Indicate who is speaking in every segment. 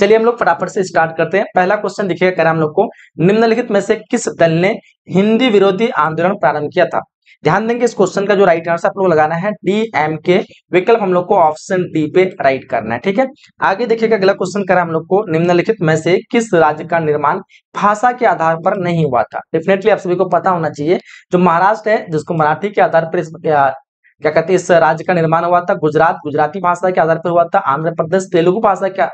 Speaker 1: चलिए हम लोग फटाफट से स्टार्ट करते हैं पहला क्वेश्चन दिखेगा कह हम लोग को निम्नलिखित में से किस दल ने हिंदी विरोधी आंदोलन प्रारंभ किया था ध्यान देंगे इस क्वेश्चन का जो राइट आंसर आप लोग लगाना है डी एम के विकल्प हम लोग को ऑप्शन डी पे राइट करना है ठीक है आगे देखिएगा अगला क्वेश्चन करें हम लोग को निम्नलिखित में से किस राज्य का निर्माण भाषा के आधार पर नहीं हुआ था डेफिनेटली आप सभी को पता होना चाहिए जो महाराष्ट्र है जिसको मराठी के आधार पर क्या कहते हैं इस राज्य का निर्माण हुआ था गुजरात गुजराती भाषा के आधार पर हुआ था आंध्र प्रदेश तेलुगु भाषा के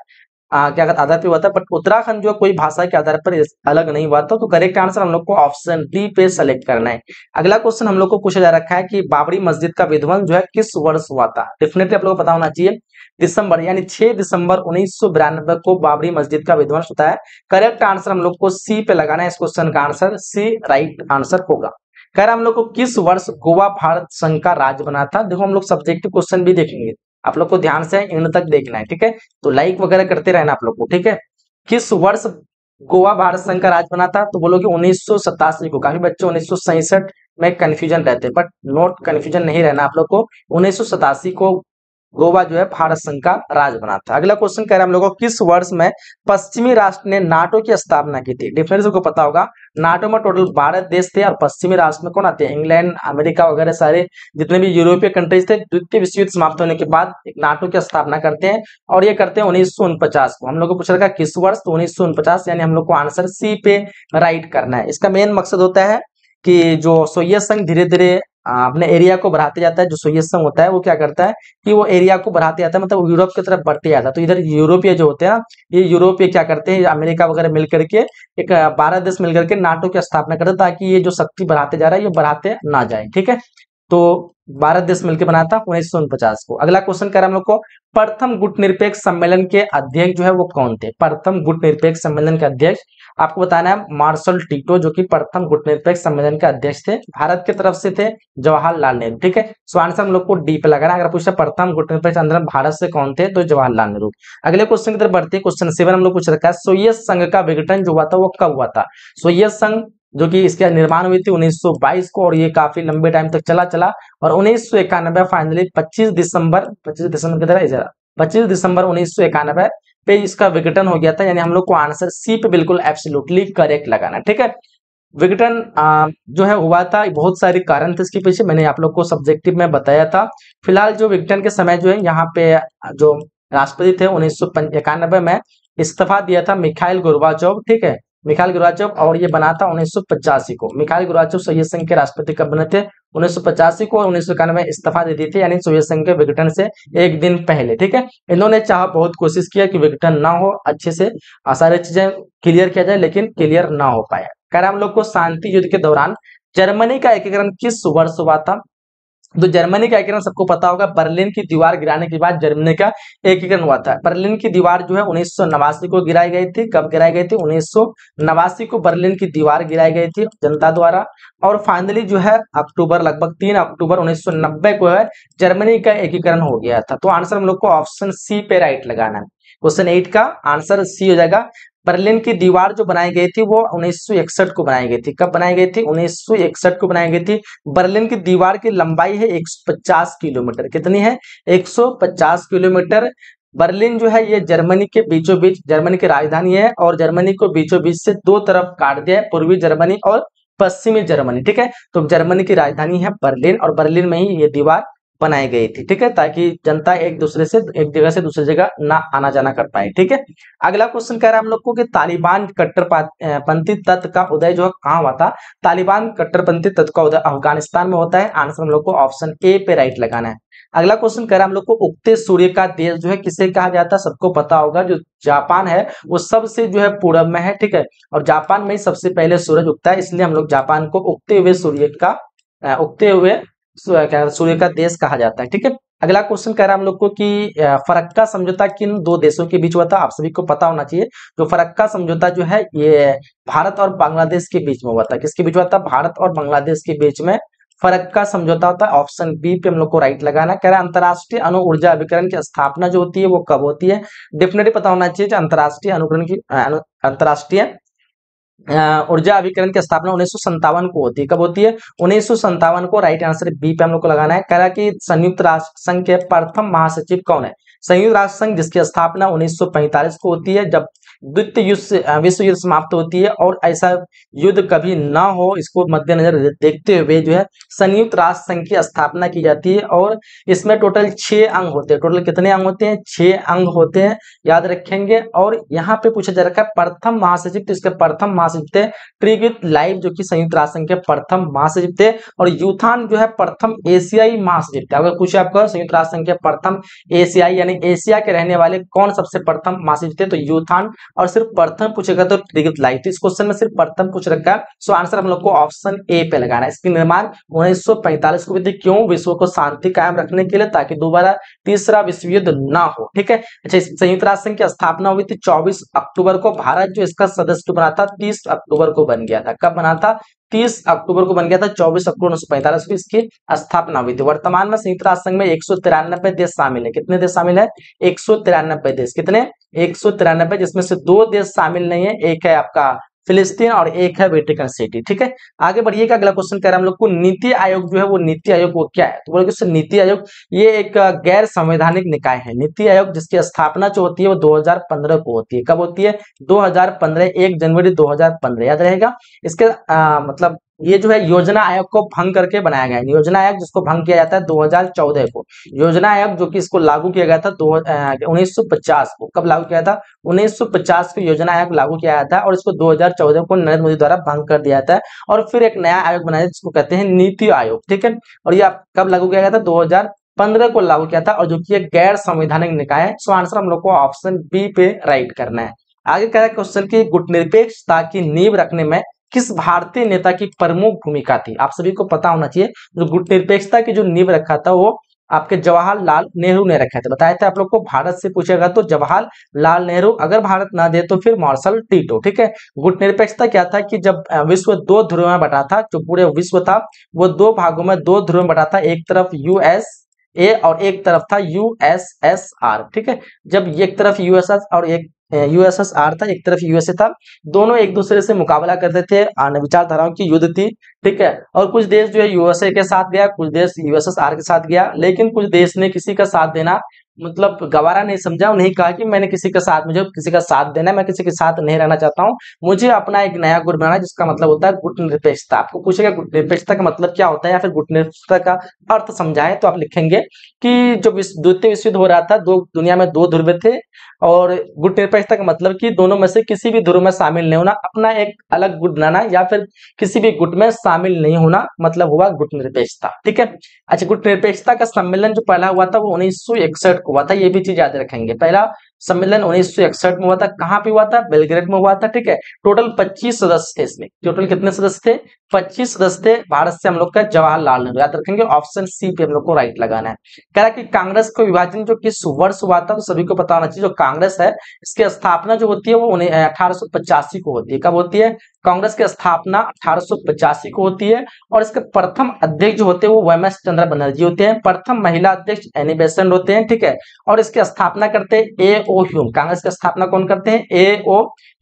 Speaker 1: आ, क्या कहते आधार पे हुआ था बट उत्तराखंड जो कोई भाषा के आधार पर अलग नहीं हुआ था तो करेक्ट आंसर हम लोग को ऑप्शन डी पे सेलेक्ट करना है अगला क्वेश्चन हम लोग को पूछा जा रखा है कि बाबरी मस्जिद का विध्वंस जो है किस वर्ष हुआ था डेफिनेटली आप लोग को पता होना चाहिए दिसंबर यानी 6 दिसंबर उन्नीस को बाबरी मस्जिद का विध्वंस होता है करेक्ट आंसर हम लोग को सी पे लगाना है इस क्वेश्चन का आंसर सी राइट आंसर होगा रहे हम लोग को किस वर्ष गोवा भारत संघ का राज्य बना था देखो हम लोग सब्जेक्टिव क्वेश्चन भी देखेंगे आप लोग को ध्यान से इन तक देखना है ठीक है तो लाइक वगैरह करते रहना आप लोग को ठीक है किस वर्ष गोवा भारत संघ का राज बना था तो बोलोगे उन्नीस को काफी बच्चे उन्नीस में कंफ्यूजन रहते हैं बट नोट कंफ्यूजन नहीं रहना आप लोग को उन्नीस को गोवा जो है भारत संघ का राज बना था अगला क्वेश्चन कह रहे हैं हम लोगों किस वर्ष में पश्चिमी राष्ट्र ने नाटो की स्थापना की थी डिफरेंस को पता होगा नाटो में टोटल बारह देश थे और पश्चिमी राष्ट्र में कौन आते हैं इंग्लैंड अमेरिका वगैरह सारे जितने भी यूरोपीय कंट्रीज थे द्वितीय विश्व युद्ध समाप्त होने के बाद एक नाटो की स्थापना करते हैं और ये करते हैं उन्नीस को हम लोग को पूछा था किस वर्ष तो उन्नीस यानी हम लोग को आंसर सी पे राइट करना है इसका मेन मकसद होता है कि जो सोवियत संघ धीरे धीरे अपने एरिया को बढ़ाते जाता है जो सोवियत संघ होता है वो क्या करता है कि वो एरिया को बढ़ाते जाता है मतलब यूरोप की तरफ बढ़ते जाता है तो इधर यूरोपीय जो होते हैं ये यूरोपीय क्या करते हैं अमेरिका वगैरह मिलकर के एक बारह देश मिलकर के नाटो की स्थापना करते ताकि ये जो शक्ति बढ़ाते जा रहा है ये बढ़ाते ना जाए ठीक है तो भारत देश मिलकर बनाया था उन्नीस को अगला क्वेश्चन करें हम लोग को प्रथम गुट निरपेक्ष सम्मेलन के अध्यक्ष जो है वो कौन थे प्रथम गुट निरपेक्ष सम्मेलन के अध्यक्ष आपको बताना है मार्शल टीटो जो कि प्रथम गुट निरपेक्ष सम्मेलन के अध्यक्ष थे भारत की तरफ से थे जवाहरलाल नेहरू ठीक है सो आंसर हम लोग को डी पे लगाना अगर पूछे प्रथम गुट निरपेक्ष आंदोलन भारत से कौन थे तो जवाहरलाल नेहरू अगले क्वेश्चन की तरफ बढ़ते क्वेश्चन सेवन हम लोग पूछ रखा है सोयस संघ का विघटन जो हुआ था वो कब हुआ था सोवियत संघ जो कि इसके निर्माण हुई थी 1922 को और ये काफी लंबे टाइम तक चला चला और उन्नीस फाइनली 25 दिसंबर 25 दिसंबर की तरह पच्चीस दिसंबर उन्नीस पे इसका विघटन हो गया था यानी हम लोग को आंसर सी पे बिल्कुल एब्सोल्युटली करेक्ट लगाना ठीक है विघटन जो है हुआ था बहुत सारे कारण थे इसके पीछे मैंने आप लोग को सब्जेक्टिव में बताया था फिलहाल जो विघटन के समय जो है यहाँ पे जो राष्ट्रपति थे उन्नीस में इस्तीफा दिया था मिखाइल गोरबाचोव ठीक है मिखाइल गुराचौ और ये बना था उन्नीस को मिखाइल गुराचौ सोवियत संघ के राष्ट्रपति कब बने थे उन्नीस को और उन्नीस सौ में इस्तीफा दे दिए थे यानी सोवियत संघ के विघटन से एक दिन पहले ठीक है इन्होंने चाह बहुत कोशिश किया कि विघटन ना हो अच्छे से सारी चीजें क्लियर किया जाए लेकिन क्लियर ना हो पाया खैर हम लोग को शांति युद्ध के दौरान जर्मनी का एकीकरण किस वर्ष हुआ था तो जर्मनी का एकीकरण सबको पता होगा बर्लिन की दीवार गिराने के बाद जर्मनी का एकीकरण हुआ था बर्लिन की दीवार जो है उन्नीस को गिराई गई थी कब गिराई गई थी उन्नीस को बर्लिन की दीवार गिराई गई थी जनता द्वारा और फाइनली जो है अक्टूबर लगभग तीन अक्टूबर उन्नीस को है जर्मनी का एकीकरण हो गया था तो आंसर हम लोग को ऑप्शन सी पे राइट लगाना है क्वेश्चन एट का आंसर सी हो जाएगा बर्लिन की दीवार जो बनाई गई थी वो उन्नीस को बनाई गई थी कब बनाई गई थी उन्नीस को बनाई गई थी बर्लिन की दीवार की लंबाई है 150 किलोमीटर कितनी है 150 किलोमीटर बर्लिन जो है ये जर्मनी के बीचों बीच जर्मनी की राजधानी है और जर्मनी को बीचों बीच से दो तरफ काट दिया है पूर्वी जर्मनी और पश्चिमी जर्मनी ठीक है तो जर्मनी की राजधानी है बर्लिन और बर्लिन में ही ये दीवार बनाई गई थी ठीक है ताकि जनता एक दूसरे से एक जगह से दूसरी जगह ना आना जाना कर पाए ठीक है अगला क्वेश्चन कह रहा है हम लोग को कि तालिबान कट्टरपंथी तत्व का उदय जो है कहाँ हुआ था तालिबान कट्टरपंथी तत्व का उदय अफगानिस्तान में होता है आंसर हम लोग को ऑप्शन ए पे राइट लगाना है अगला क्वेश्चन कह रहा है हम लोग को उगते सूर्य का देश जो है किसे कहा जाता है सबको पता होगा जो जापान है वो सबसे जो है पूर्व में है ठीक है और जापान में सबसे पहले सूरज उगता है इसलिए हम लोग जापान को उगते हुए सूर्य का उगते हुए सूर्य का देश कहा जाता है ठीक है अगला क्वेश्चन कह रहा है हम लोग को कि फरक्का समझौता किन दो देशों के बीच हुआ था आप सभी को पता होना चाहिए जो फरक्का समझौता जो है ये भारत और बांग्लादेश के बीच में हुआ था किसके बीच हुआ था भारत और बांग्लादेश के बीच में फरक्का समझौता होता है ऑप्शन बी पे हम लोग को राइट लगाना कह रहा है अंतर्राष्ट्रीय अनु ऊर्जा अभिकरण की स्थापना जो होती है वो कब होती है डेफिनेटली पता होना चाहिए अंतर्राष्ट्रीय अनुकरण की अंतर्राष्ट्रीय ऊर्जा अभिकरण की स्थापना उन्नीस को होती है कब होती है उन्नीस को राइट आंसर बी पे हम लोग को लगाना है कह रहा कि संयुक्त राष्ट्र संघ के प्रथम महासचिव कौन है संयुक्त राष्ट्र संघ जिसकी स्थापना 1945 को होती है जब द्वितीय युद्ध विश्व युद्ध समाप्त होती है और ऐसा युद्ध कभी ना हो इसको मद्देनजर देखते हुए जो है संयुक्त राष्ट्र संघ की स्थापना की जाती है और इसमें टोटल छह अंग होते हैं टोटल कितने अंग होते हैं छह अंग होते हैं याद रखेंगे और यहाँ पे पूछा जा रखा है प्रथम महासचिव तो इसके प्रथम महासचिव थे ट्रिगित लाइव जो कि संयुक्त राष्ट्र संघ के प्रथम महासचिव थे और यूथान जो है प्रथम एशियाई महासचिव थे अगर पूछे आपको संयुक्त राष्ट्र संघ के प्रथम एशियाई यानी एशिया के रहने वाले कौन सबसे प्रथम महासचिव थे तो यूथान और सिर्फ प्रथम पूछेगा तो दीर्घित तो इस क्वेश्चन में सिर्फ प्रथम पूछ रखा है सो आंसर हम लोग को ऑप्शन ए पे लगाना है इसके निर्माण उन्नीस को भी थी क्यों विश्व को शांति कायम रखने के लिए ताकि दोबारा तीसरा विश्व युद्ध न हो ठीक है अच्छा संयुक्त राष्ट्र संघ की स्थापना हुई थी चौबीस अक्टूबर को भारत जो इसका सदस्य बना था तीस अक्टूबर को बन गया था कब बना था तीस अक्टूबर को बन गया था चौबीस अक्टूबर उन्नीस सौ पैंतालीस को इसकी स्थापना हुई थी वर्तमान में संयुक्त राष्ट्र संघ में एक सौ तिरानबे देश शामिल है कितने देश शामिल है एक सौ तिरानबे देश कितने एक सौ तिरानबे जिसमें से दो देश शामिल नहीं है एक है आपका फिलिस्तीन और एक है वेटिकन सिटी ठीक है आगे बढ़िएगा अगला क्वेश्चन कह रहे हैं हम लोग को नीति आयोग जो है वो नीति आयोग वो क्या है तो बोले क्वेश्चन नीति आयोग ये एक गैर संवैधानिक निकाय है नीति आयोग जिसकी स्थापना जो होती है वो 2015 को होती है कब होती है 2015 1 जनवरी 2015 याद रहेगा इसके आ, मतलब ये जो है योजना आयोग को भंग करके बनाया गया है योजना आयोग जिसको भंग किया जाता है 2014 को योजना आयोग जो कि इसको लागू किया गया था दो उन्नीस को कब लागू किया था 1950 को योजना आयोग लागू किया जाता है और इसको 2014 को नरेंद्र मोदी द्वारा भंग कर दिया जाता है और फिर एक नया आयोग बनाया जिसको कहते हैं नीति आयोग ठीक है और ये कब लागू किया गया था दो पंद्रह को लागू किया था और जो कि गैर संवैधानिक निकाय है सो आंसर हम लोग को ऑप्शन बी पे राइट करना है आगे कह रहा है क्वेश्चन की गुटनिरपेक्षता की नींव रखने में किस भारतीय नेता की प्रमुख भूमिका थी आप सभी को पता होना चाहिए जो निरपेक्षता की जो नींव रखा था वो आपके जवाहरलाल नेहरू ने रखे थे बताया था आप लोग को भारत से पूछेगा तो जवाहरलाल नेहरू अगर भारत ना दे तो फिर मार्शल टीटो ठीक है गुट निरपेक्षता क्या था कि जब विश्व दो ध्रुव में बटा था जो पूरे विश्व था वो दो भागों में दो ध्रुव में बटा था एक तरफ यूएस ए और एक तरफ था यूएसएसआर ठीक है जब एक तरफ यूएसएस और एक यूएसएसआर था एक तरफ यूएसए था दोनों एक दूसरे से मुकाबला करते थे विचारधाराओं की युद्ध थी ठीक है और कुछ देश जो है यूएसए के साथ गया कुछ देश यूएसएसआर के साथ गया लेकिन कुछ देश ने किसी का साथ देना मतलब गवारा नहीं समझा उन्हें कहा कि मैंने किसी के साथ मुझे किसी का साथ देना है मैं किसी के साथ नहीं रहना चाहता हूँ मुझे अपना एक नया गुट बनाना जिसका मतलब होता है गुट निरपेक्षता आपको पूछेगा गुट निरपेक्षता का मतलब क्या होता है या फिर गुट निरपेक्षता का अर्थ समझाएं तो आप लिखेंगे कि जो द्वितीय विश्व युद्ध हो रहा था दो दुनिया में दो ध्रुव थे और गुट निरपेक्षता का मतलब कि दोनों में से किसी भी ध्रुव में शामिल नहीं होना अपना एक अलग गुट बनाना या फिर किसी भी गुट में शामिल नहीं होना मतलब हुआ गुट निरपेक्षता ठीक है अच्छा गुट निरपेक्षता का सम्मेलन जो पहला हुआ था वो उन्नीस सौ इकसठ हुआ था ये भी चीज याद रखेंगे पहला सम्मेलन उन्नीस में हुआ था कहां पे हुआ था बेलग्रेड में हुआ था ठीक है टोटल 25 सदस्य थे इसमें टोटल कितने सदस्य थे 25 सदस्य थे भारत से हम लोग का जवाहरलाल नेहरू याद रखेंगे ऑप्शन सी पे हम लोग को राइट लगाना है कह रहा कि कांग्रेस को विभाजन जो किस वर्ष हुआ था तो सभी को पता होना चाहिए जो कांग्रेस है इसकी स्थापना जो होती है वो उन्हें अठारह को होती है कब होती है कांग्रेस की स्थापना अठारह को होती है और इसके प्रथम अध्यक्ष जो होते हैं वो एम एस चंद्रा बनर्जी होते हैं प्रथम महिला अध्यक्ष एनी बेसेंट होते हैं ठीक है और इसकी स्थापना करते ए ओ ह्यूम कांग्रेस की स्थापना कौन करते हैं ए ओ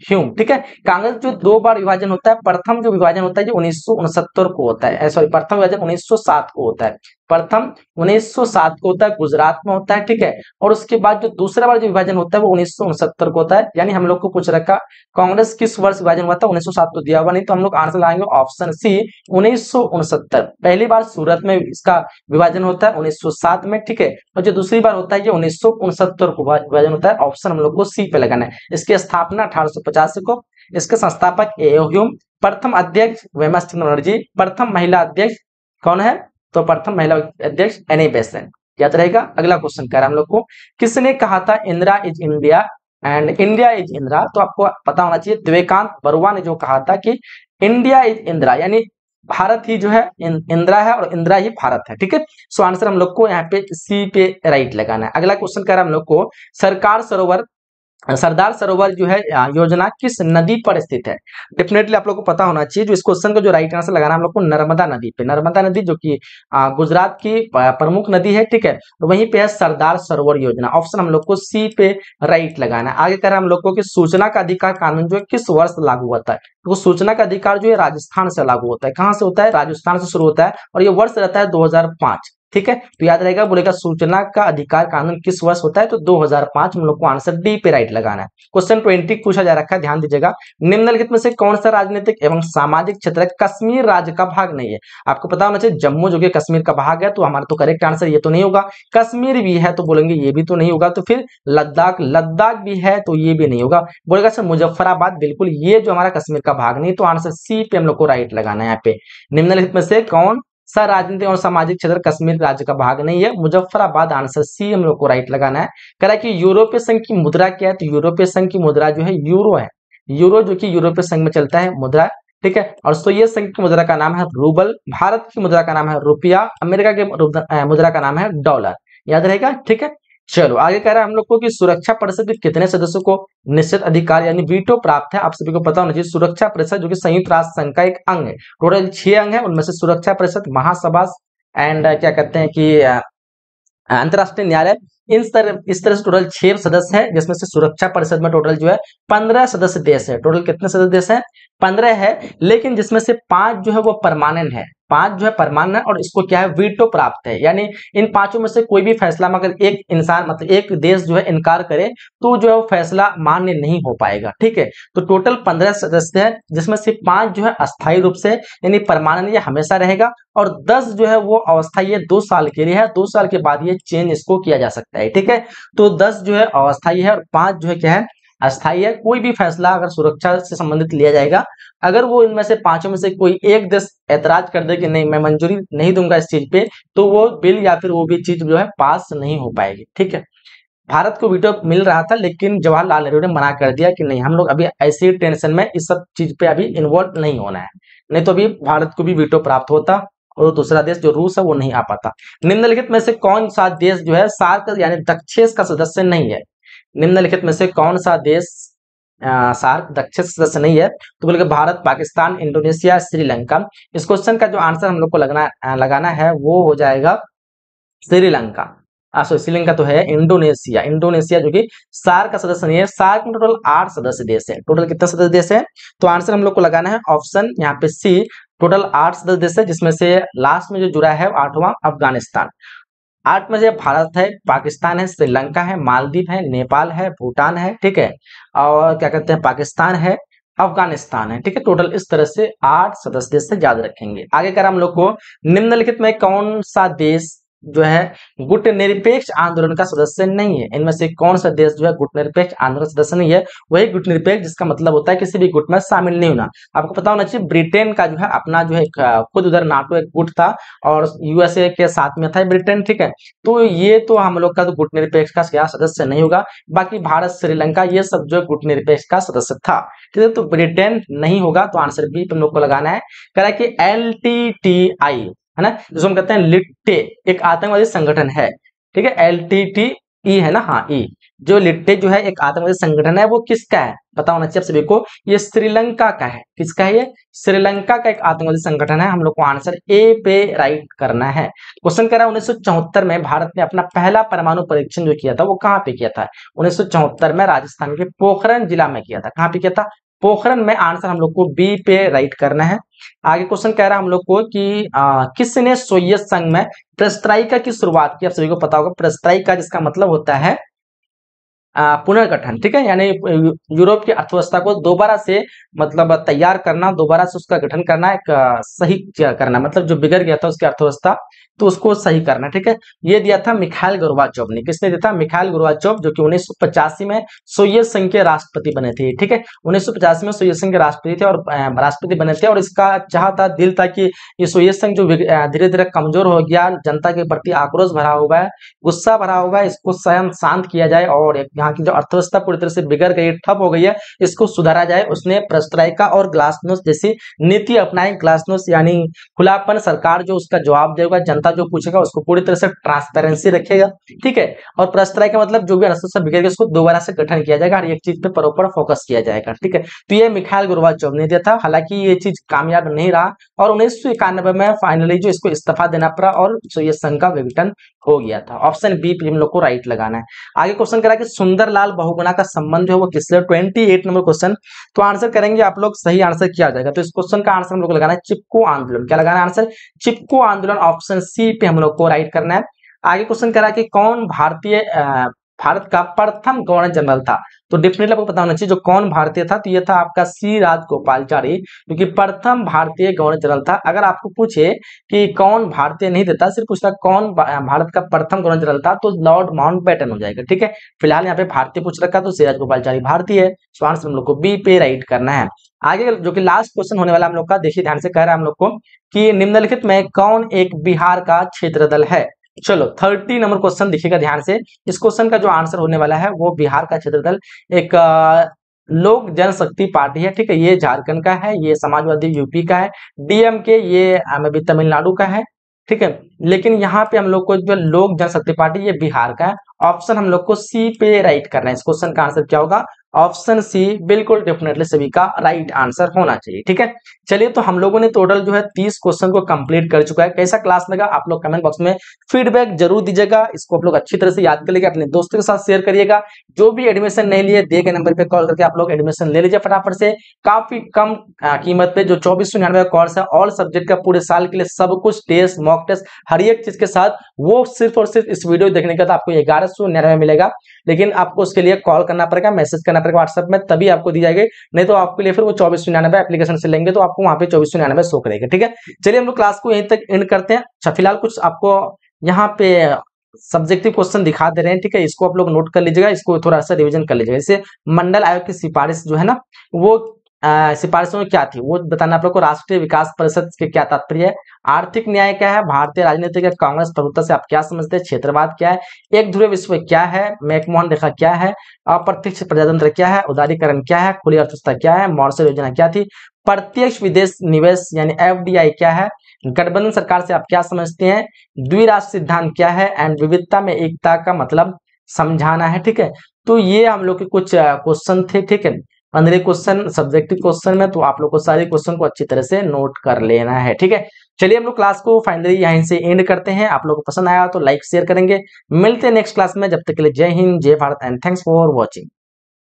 Speaker 1: ह्यूम ठीक है कांग्रेस जो दो बार विभाजन होता है प्रथम जो विभाजन होता है जो उन्नीस को होता है सॉरी प्रथम विभाजन उन्नीस को होता है प्रथम 1907 को होता है गुजरात में होता है ठीक है और उसके बाद जो दूसरा बार जो विभाजन होता है वो उन्नीस को होता है यानी हम लोग को पूछ रखा कांग्रेस किस वर्ष विभाजन हुआ था उन्नीस को तो दिया हुआ नहीं तो हम लोग आंसर लाएंगे ऑप्शन सी उन्नीस पहली बार सूरत में इसका विभाजन होता है उन्नीस में ठीक है और जो दूसरी बार होता है ये उन्नीस को विभाजन होता है ऑप्शन हम लोग को सी पे लगाना है इसकी स्थापना अठारह को इसके संस्थापक एम प्रथम अध्यक्ष वेमास्टिन बनर्जी प्रथम महिला अध्यक्ष कौन है तो प्रथम महिला अध्यक्ष एनी बेसेंट याद रहेगा अगला क्वेश्चन कह रहा हम लोग को किसने कहा था Indira is India and India is Indira तो आपको पता होना चाहिए द्विकांत बरुआ ने जो कहा था कि इंडिया इज इंदिरा यानी भारत ही जो है इंदिरा है और इंदिरा ही भारत है ठीक है सो आंसर हम लोग को यहाँ पे सी पे राइट लगाना है अगला क्वेश्चन कह रहा है हम लोग को सरकार सरोवर सरदार सरोवर जो है योजना किस नदी पर स्थित है डेफिनेटली आप लोग को पता होना चाहिए जो इस क्वेश्चन का जो राइट आंसर लगाना हम लोग को नर्मदा नदी पे नर्मदा नदी जो कि गुजरात की प्रमुख नदी है ठीक है तो वहीं पे है सरदार सरोवर योजना ऑप्शन हम लोग को सी पे राइट लगाना है आगे कह रहे हैं हम लोग को कि सूचना का अधिकार कानून जो है किस वर्ष लागू होता है तो सूचना का अधिकार जो है राजस्थान से लागू होता है कहाँ से होता है राजस्थान से शुरू होता है और ये वर्ष रहता है दो ठीक है तो याद रहेगा बोलेगा सूचना का अधिकार कानून किस वर्ष होता है तो 2005 हम लोग को आंसर डी पे राइट लगाना है क्वेश्चन ट्वेंटी पूछा जा रखा है ध्यान दीजिएगा निम्नलिखित में से कौन सा राजनीतिक एवं सामाजिक क्षेत्र कश्मीर राज्य का भाग नहीं है आपको पता होना चाहिए जम्मू जो कि कश्मीर का भाग है तो हमारा तो करेक्ट आंसर ये तो नहीं होगा कश्मीर भी है तो बोलेंगे ये भी तो नहीं होगा तो फिर लद्दाख लद्दाख भी है तो ये भी नहीं होगा बोलेगा सर मुजफ्फराबाद बिल्कुल ये जो हमारा कश्मीर का भाग नहीं तो आंसर सी पे हम लोग को राइट लगाना है यहाँ पे निम्नलिखित में से कौन सर राजनीतिक और सामाजिक क्षेत्र कश्मीर राज्य का भाग नहीं है मुजफ्फराबाद आंसर सी हम लोग को राइट लगाना है कह रहा है कि यूरोपीय संघ की मुद्रा क्या है तो यूरोपीय संघ की मुद्रा जो है यूरो है यूरो जो कि यूरोपीय संघ में चलता है मुद्रा ठीक है और सोवियत संघ की मुद्रा का नाम है रूबल भारत की मुद्रा का नाम है रुपया अमेरिका के मुद्रा का नाम है डॉलर याद रहेगा ठीक है चलो आगे कह रहा है हम लोग को कि सुरक्षा परिषद के कितने सदस्यों को निश्चित अधिकार यानी वीटो प्राप्त है आप सभी को पता होना चाहिए सुरक्षा परिषद जो कि संयुक्त राष्ट्र संघ का एक अंग है टोटल छह अंग है उनमें से सुरक्षा परिषद महासभा एंड uh, क्या कहते हैं कि uh, अंतर्राष्ट्रीय न्यायालय इन तरह इस तरह से टोटल छह सदस्य है जिसमें से सुरक्षा परिषद में टोटल जो है पंद्रह सदस्य देश है टोटल कितने सदस्य देश है पंद्रह है लेकिन जिसमें से पांच जो है वो परमानेंट है पांच जो है परमान्न है और इसको क्या है वीटो प्राप्त है यानी इन पांचों में से कोई भी फैसला में अगर एक इंसान मतलब एक देश जो है इनकार करे तो जो है वो फैसला मान्य नहीं हो पाएगा ठीक है तो टोटल पंद्रह सदस्य है जिसमें से पांच जो है अस्थायी रूप से यानी परमानंद ये हमेशा रहेगा और दस जो है वो अवस्था ये दो साल के लिए है दो साल के बाद ये चेंज इसको किया जा सकता है ठीक है तो दस जो है अवस्थाई है और पांच जो है क्या है अस्थायी है कोई भी फैसला अगर सुरक्षा से संबंधित लिया जाएगा अगर वो इनमें से पांचों में से कोई एक देश ऐतराज कर दे कि नहीं मैं मंजूरी नहीं दूंगा इस चीज पे तो वो बिल या फिर वो भी चीज जो है पास नहीं हो पाएगी ठीक है भारत को वीटो मिल रहा था लेकिन जवाहरलाल नेहरू ने मना कर दिया कि नहीं हम लोग अभी ऐसे टेंशन में इस सब चीज पे अभी इन्वॉल्व नहीं होना है नहीं तो अभी भारत को भी वीटो प्राप्त होता और दूसरा देश जो रूस है वो नहीं आ पाता निम्नलिखित में से कौन सा देश जो है सार्क यानी दक्षेस का सदस्य नहीं है निम्नलिखित में से कौन सा देश सार्क दक्षिण सदस्य नहीं है तो बोले भारत पाकिस्तान इंडोनेशिया श्रीलंका इस क्वेश्चन का जो आंसर हम लोग को लगना लगाना है वो हो जाएगा श्रीलंका श्रीलंका तो है इंडोनेशिया इंडोनेशिया जो कि सार्क का सदस्य नहीं है सार्क में टोटल आठ सदस्य देश है टोटल कितने सदस्य देश है तो आंसर हम लोग को लगाना है ऑप्शन यहाँ पे सी टोटल आठ सदस्य देश है जिसमें से लास्ट में जो जुड़ा है आठवां अफगानिस्तान आठ में से भारत है पाकिस्तान है श्रीलंका है मालदीव है नेपाल है भूटान है ठीक है और क्या कहते हैं पाकिस्तान है अफगानिस्तान है ठीक है टोटल इस तरह से आठ सदस्य देश से याद रखेंगे आगे कर हम लोग को निम्नलिखित में कौन सा देश जो है गुट निरपेक्ष आंदोलन का सदस्य नहीं है इनमें से कौन सा देश जो है गुट निरपेक्ष आंदोलन सदस्य नहीं है वही गुट निरपेक्ष जिसका मतलब होता है किसी भी गुट में शामिल नहीं होना आपको पता होना चाहिए ब्रिटेन का जो है अपना जो है खुद उधर नाटो एक गुट था और यूएसए के साथ में था ब्रिटेन ठीक है तो ये तो हम लोग का तो गुट निरपेक्ष का सदस्य नहीं होगा बाकी भारत श्रीलंका ये सब जो है गुट निरपेक्ष का सदस्य था ठीक है तो ब्रिटेन नहीं होगा तो आंसर बी पर लोग को लगाना है कह रहा है कि एल टी टी आई है ना जिसको हम कहते हैं लिट्टे एक आतंकवादी संगठन है ठीक है एल टी टी ई है ना हाँ ई e। जो लिट्टे जो है एक आतंकवादी संगठन है वो किसका है पता होना चाहिए सभी को ये श्रीलंका का है किसका है ये श्रीलंका का एक आतंकवादी संगठन है हम लोग को आंसर ए पे राइट करना है क्वेश्चन कह रहा है उन्नीस में भारत ने अपना पहला परमाणु परीक्षण जो किया था वो कहाँ पे किया था उन्नीस में राजस्थान के पोखरण जिला में किया था कहाँ पे किया था पोखरन में आंसर हम लोग को बी पे राइट करना है आगे क्वेश्चन कह रहा है हम लोग को कि आ, किसने सोवियत संघ में का की शुरुआत की आप सभी को पता होगा प्रेस्त्राई जिसका मतलब होता है पुनर्गठन ठीक है यानी यूरोप की अर्थव्यवस्था को दोबारा से मतलब तैयार करना दोबारा से उसका गठन करना एक सही करना मतलब जो बिगड़ गया था उसकी अर्थव्यवस्था तो उसको सही करना ठीक है ये दिया था मिखाइल गोरवाचौब ने किसने दिया था मिखाइल चौब जो कि उन्नीस में सोवियत संघ के राष्ट्रपति बने थे ठीक है उन्नीस में सोवियत संघ के राष्ट्रपति थे और राष्ट्रपति बने थे और इसका चाह था दिल था कि ये सोवियत संघ जो धीरे धीरे कमजोर हो गया जनता के प्रति आक्रोश भरा हुआ है गुस्सा भरा हुआ है इसको स्वयं शांत किया जाए और एक यहाँ की जो अर्थव्यवस्था पूरी तरह से बिगड़ गई है ठप हो गई है इसको सुधारा जाए उसने प्रस्तरायिका और ग्लासनोस जैसी नीति अपनाई ग्लासनोस यानी खुलापन सरकार जो उसका जवाब देगा जनता जो पूछेगा उसको पूरी तरह से ट्रांसपेरेंसी रखेगा ठीक है और प्रस्तरायिका मतलब जो भी अर्थव्यवस्था बिगड़ गई उसको दोबारा से गठन किया जाएगा और एक चीज पर परोपर फोकस किया जाएगा ठीक है तो ये मिखाइल गुरवाचोव ने दिया था हालांकि ये चीज कामयाब नहीं रहा और उन्नीस में फाइनली जो इसको इस्तीफा देना पड़ा और संघ का विघटन हो गया था ऑप्शन बी पे हम लोग को राइट लगाना है आगे क्वेश्चन करा कि सुंदरलाल बहुगुणा का संबंध जो है वो किससे ट्वेंटी एट नंबर क्वेश्चन तो आंसर करेंगे आप लोग सही आंसर किया जाएगा तो इस क्वेश्चन का आंसर हम लोग लगाना है चिपको आंदोलन क्या लगाना है आंसर चिपको आंदोलन ऑप्शन सी पे हम लोग को राइट करना है आगे क्वेश्चन करा कि कौन भारतीय भारत का प्रथम गवर्नर जनरल था तो डेफिनेटली आपको पता होना चाहिए जो कौन भारतीय था तो ये था आपका सी राजगोपालचारी क्योंकि प्रथम भारतीय गवर्नर जनरल था अगर आपको पूछे कि कौन भारतीय नहीं देता सिर्फ पूछता कौन भारत का प्रथम गवर्नर जनरल था तो लॉर्ड माउंट पैटर्न हो जाएगा ठीक है फिलहाल यहाँ पे भारतीय पूछ रखा तो सी राजगोपालचारी भारतीय है सो आंसर हम लोग को बी पे राइट करना है आगे जो कि लास्ट क्वेश्चन होने वाला हम लोग का देखिए ध्यान से कह रहा है हम लोग को कि निम्नलिखित में कौन एक बिहार का क्षेत्र दल है चलो थर्टी नंबर क्वेश्चन देखिएगा ध्यान से इस क्वेश्चन का जो आंसर होने वाला है वो बिहार का क्षेत्र दल एक लोक जनशक्ति पार्टी है ठीक है ये झारखंड का है ये समाजवादी यूपी का है डीएम के ये अभी तमिलनाडु का है ठीक है लेकिन यहाँ पे हम लोग को जो लोक जनशक्ति पार्टी ये बिहार का है ऑप्शन हम लोग को सी पे राइट करना है इस क्वेश्चन का आंसर क्या होगा ऑप्शन सी बिल्कुल डेफिनेटली सभी का राइट आंसर होना चाहिए ठीक है चलिए तो हम लोगों ने टोटल जो है तीस क्वेश्चन को कंप्लीट कर चुका है कैसा क्लास लगा आप लोग कमेंट बॉक्स में फीडबैक जरूर दीजिएगा इसको आप लोग अच्छी तरह से याद कर अपने दोस्तों के साथ शेयर करिएगा जो भी एडमिशन नहीं लिए दिए गए नंबर पर कॉल करके आप लोग एडमिशन ले लीजिए फटाफट से काफी कम कीमत पे जो चौबीस सौ निन्यानवे कोर्स है ऑल सब्जेक्ट का पूरे साल के लिए सब कुछ टेस्ट मॉक टेस्ट हर एक चीज के साथ वो सिर्फ और सिर्फ इस वीडियो देखने का तो आपको ग्यारह सौ निन्यानवे मिलेगा लेकिन आपको उसके लिए कॉल करना पड़ेगा मैसेज करना कर्नाटक व्हाट्सएप में तभी आपको दी जाएगी नहीं तो आपके लिए फिर वो चौबीस सौ निन्यानवे एप्लीकेशन से लेंगे तो आपको वहां पे चौबीस सौ निन्यानवे शो करेगा ठीक है चलिए हम लोग क्लास को यहीं तक एंड करते हैं अच्छा फिलहाल कुछ आपको यहाँ पे सब्जेक्टिव क्वेश्चन दिखा दे रहे हैं ठीक है इसको आप लोग नोट कर लीजिएगा इसको थोड़ा सा रिविजन कर लीजिएगा जैसे मंडल आयोग की सिफारिश जो है ना वो सिफारिशों में क्या थी वो बताना आप लोग को राष्ट्रीय विकास परिषद के क्या तात्पर्य है आर्थिक न्याय क्या है भारतीय राजनीतिक या कांग्रेस प्रभुता से आप क्या समझते हैं क्षेत्रवाद क्या है एक ध्रुव विश्व क्या है मैकमोहन रेखा क्या है अप्रत्यक्ष प्रजातंत्र क्या है उदारीकरण क्या है खुली अर्थव्यवस्था क्या है मॉर्सल योजना क्या थी प्रत्यक्ष विदेश निवेश यानी एफडीआई क्या है गठबंधन सरकार से आप क्या समझते हैं द्विराष्ट्र सिद्धांत क्या है एंड विविधता में एकता का मतलब समझाना है ठीक है तो ये हम लोग के कुछ क्वेश्चन थे ठीक है पंद्रह क्वेश्चन सब्जेक्टिव क्वेश्चन में तो आप लोग को सारे क्वेश्चन को अच्छी तरह से नोट कर लेना है ठीक है चलिए हम लोग क्लास को फाइनली यहीं से एंड करते हैं आप लोग को पसंद आया तो लाइक शेयर करेंगे मिलते हैं नेक्स्ट क्लास में जब तक के लिए जय हिंद जय Bharat and thanks for watching